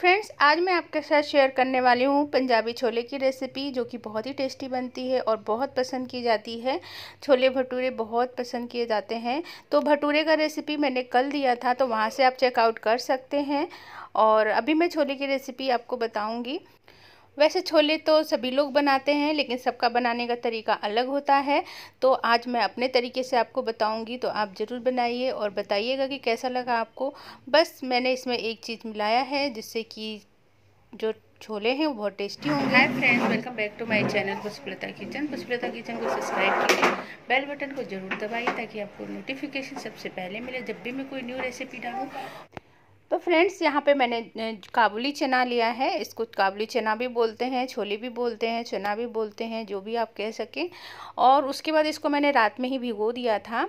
friends आज मैं आपके साथ शेयर करने वाली हूँ पंजाबी छोले की रेसिपी जो कि बहुत ही टेस्टी बनती है और बहुत पसंद की जाती है छोले भटूरे बहुत पसंद किए जाते हैं तो भटूरे का रेसिपी मैंने कल दिया था तो वहाँ से आप चेकआउट कर सकते हैं और अभी मैं छोले की रेसिपी आपको बताऊँगी वैसे छोले तो सभी लोग बनाते हैं लेकिन सबका बनाने का तरीका अलग होता है तो आज मैं अपने तरीके से आपको बताऊंगी तो आप ज़रूर बनाइए और बताइएगा कि कैसा लगा आपको बस मैंने इसमें एक चीज़ मिलाया है जिससे कि जो छोले हैं वो बहुत टेस्टी होंगे hi friends welcome back to my channel Pushpalata kitchen Pushpalata kitchen को सब्सक्राइब कीजिए बेल बटन को ज़रूर दबाइए ताकि आपको नोटिफिकेशन सबसे पहले मिले जब भी मैं कोई न्यू रेसिपी डालूँ तो फ्रेंड्स यहाँ पे मैंने काबुली चना लिया है इसको काबुली चना भी बोलते हैं छोले भी बोलते हैं चना भी बोलते हैं जो भी आप कह सकें और उसके बाद इसको मैंने रात में ही भिगो दिया था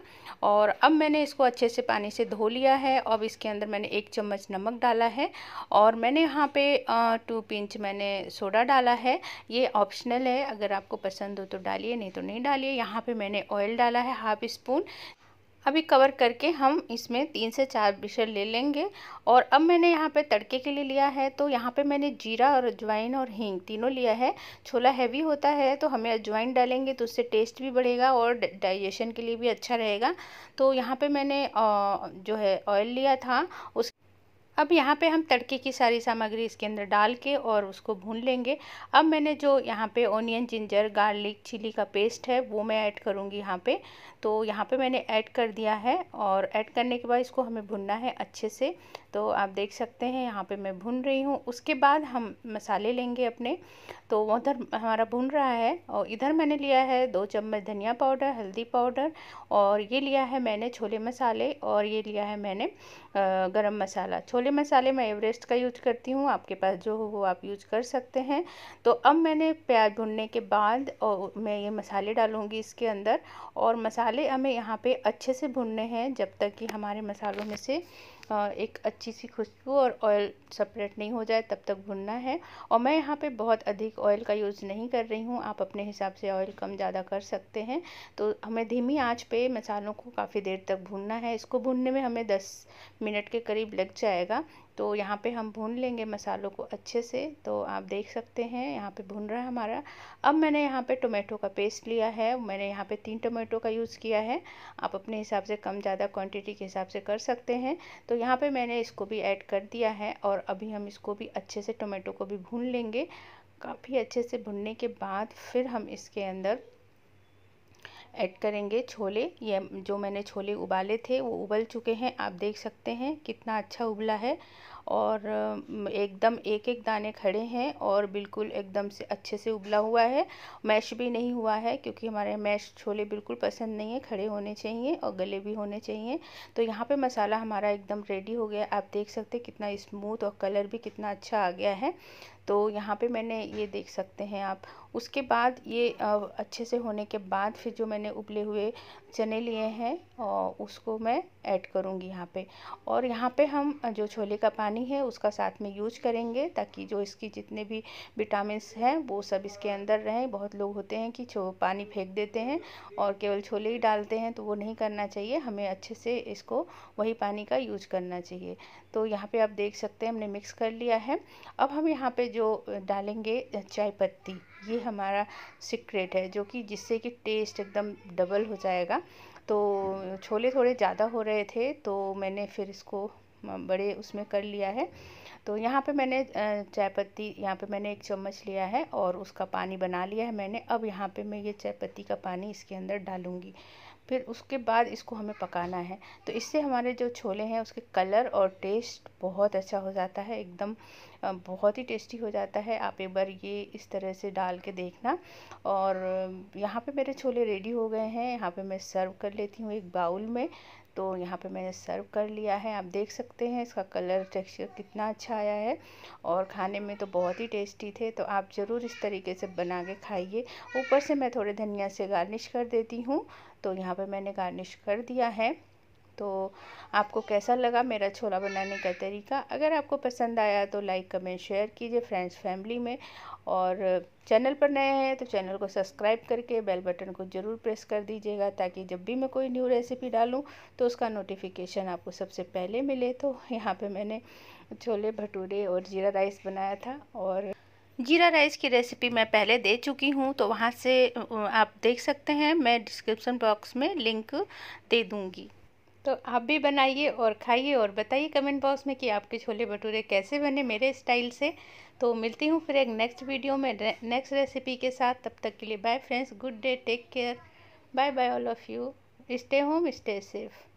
और अब मैंने इसको अच्छे से पानी से धो लिया है अब इसके अंदर मैंने एक चम्मच नमक डाला है और मैंने यहाँ पे टू पिंच मैंने सोडा डाला है ये ऑप्शनल है अगर आपको पसंद हो तो डालिए नहीं तो नहीं डालिए यहाँ पर मैंने ऑयल डाला है हाफ स्पून अभी कवर करके हम इसमें तीन से चार बिशर ले लेंगे और अब मैंने यहाँ पे तड़के के लिए लिया है तो यहाँ पे मैंने जीरा और अजवाइन और हींग तीनों लिया है छोला हैवी होता है तो हमें अजवाइन डालेंगे तो उससे टेस्ट भी बढ़ेगा और डाइजेशन के लिए भी अच्छा रहेगा तो यहाँ पर मैंने जो है ऑयल लिया था उस अब यहाँ पे हम तड़के की सारी सामग्री इसके अंदर डाल के और उसको भून लेंगे अब मैंने जो यहाँ पे ओनियन जिंजर गार्लिक चिली का पेस्ट है वो मैं ऐड करूँगी यहाँ पे तो यहाँ पे मैंने ऐड कर दिया है और ऐड करने के बाद इसको हमें भुनना है अच्छे से तो आप देख सकते हैं यहाँ पे मैं भून रही हूँ उसके बाद हम मसाले लेंगे अपने तो वो उधर हमारा भुन रहा है और इधर मैंने लिया है दो चम्मच धनिया पाउडर हल्दी पाउडर और ये लिया है मैंने छोले मसाले और ये लिया है मैंने गर्म मसाला छोले छोले मसाले मैं एवरेस्ट का यूज करती हूँ आपके पास जो हो वो आप यूज कर सकते हैं तो अब मैंने प्याज भुनने के बाद और मैं ये मसाले डालूँगी इसके अंदर और मसाले हमें यहाँ पे अच्छे से भुनने हैं जब तक कि हमारे मसालों में से एक अच्छी सी खुशबू और ऑयल सेपरेट नहीं हो जाए तब तक भुनना है और मैं यहाँ पे बहुत अधिक ऑयल का यूज़ नहीं कर रही हूँ आप अपने हिसाब से ऑयल कम ज़्यादा कर सकते हैं तो हमें धीमी आँच पे मसालों को काफ़ी देर तक भूनना है इसको भूनने में हमें दस मिनट के करीब लग जाएगा तो यहाँ पे हम भून लेंगे मसालों को अच्छे से तो आप देख सकते हैं यहाँ पे भून रहा है हमारा अब मैंने यहाँ पे टोमेटो का पेस्ट लिया है मैंने यहाँ पे तीन टोमेटो का यूज़ किया है आप अपने हिसाब से कम ज़्यादा क्वांटिटी के हिसाब से कर सकते हैं तो यहाँ पे मैंने इसको भी ऐड कर दिया है और अभी हम इसको भी अच्छे से टोमेटो को भी भून लेंगे काफ़ी अच्छे से भुनने के बाद फिर हम इसके अंदर ऐड करेंगे छोले ये जो मैंने छोले उबाले थे वो उबल चुके हैं आप देख सकते हैं कितना अच्छा उबला है और एकदम एक एक दाने खड़े हैं और बिल्कुल एकदम से अच्छे से उबला हुआ है मैश भी नहीं हुआ है क्योंकि हमारे मैश छोले बिल्कुल पसंद नहीं है खड़े होने चाहिए और गले भी होने चाहिए तो यहाँ पे मसाला हमारा एकदम रेडी हो गया आप देख सकते कितना स्मूथ और कलर भी कितना अच्छा आ गया है तो यहाँ पे मैंने ये देख सकते हैं आप उसके बाद ये अच्छे से होने के बाद फिर जो मैंने उबले हुए चने लिए हैं और उसको मैं ऐड करूँगी यहाँ पे और यहाँ पे हम जो छोले का पानी है उसका साथ में यूज करेंगे ताकि जो इसकी जितने भी विटामिन हैं वो सब इसके अंदर रहें बहुत लोग होते हैं कि पानी फेंक देते हैं और केवल छोले ही डालते हैं तो वो नहीं करना चाहिए हमें अच्छे से इसको वही पानी का यूज करना चाहिए तो यहाँ पर आप देख सकते हैं हमने मिक्स कर लिया है अब हम यहाँ पर जो डालेंगे चाय पत्ती ये हमारा सीक्रेट है जो कि जिससे कि टेस्ट एकदम डबल हो जाएगा तो छोले थोड़े ज़्यादा हो रहे थे तो मैंने फिर इसको बड़े उसमें कर लिया है तो यहाँ पे मैंने चाय पत्ती यहाँ पे मैंने एक चम्मच लिया है और उसका पानी बना लिया है मैंने अब यहाँ पे मैं ये चाय पत्ती का पानी इसके अंदर डालूँगी फिर उसके बाद इसको हमें पकाना है तो इससे हमारे जो छोले हैं उसके कलर और टेस्ट बहुत अच्छा हो जाता है एकदम बहुत ही टेस्टी हो जाता है आप एक बार ये इस तरह से डाल के देखना और यहाँ पे मेरे छोले रेडी हो गए हैं यहाँ पे मैं सर्व कर लेती हूँ एक बाउल में तो यहाँ पे मैंने सर्व कर लिया है आप देख सकते हैं इसका कलर टेक्सचर कितना अच्छा आया है और खाने में तो बहुत ही टेस्टी थे तो आप ज़रूर इस तरीके से बना के खाइए ऊपर से मैं थोड़े धनिया से गार्निश कर देती हूँ तो यहाँ पर मैंने गार्निश कर दिया है तो आपको कैसा लगा मेरा छोला बनाने का तरीका अगर आपको पसंद आया तो लाइक कमेंट शेयर कीजिए फ्रेंड्स फैमिली में और चैनल पर नए हैं तो चैनल को सब्सक्राइब करके बेल बटन को ज़रूर प्रेस कर दीजिएगा ताकि जब भी मैं कोई न्यू रेसिपी डालूँ तो उसका नोटिफिकेशन आपको सबसे पहले मिले तो यहाँ पर मैंने छोले भटूरे और जीरा राइस बनाया था और जीरा राइस की रेसिपी मैं पहले दे चुकी हूँ तो वहाँ से आप देख सकते हैं मैं डिस्क्रिप्सन बॉक्स में लिंक दे दूँगी तो आप भी बनाइए और खाइए और बताइए कमेंट बॉक्स में कि आपके छोले भटूरे कैसे बने मेरे स्टाइल से तो मिलती हूँ फिर एक नेक्स्ट वीडियो में नेक्स्ट रेसिपी के साथ तब तक के लिए bye friends good day take care bye bye all of you stay home stay safe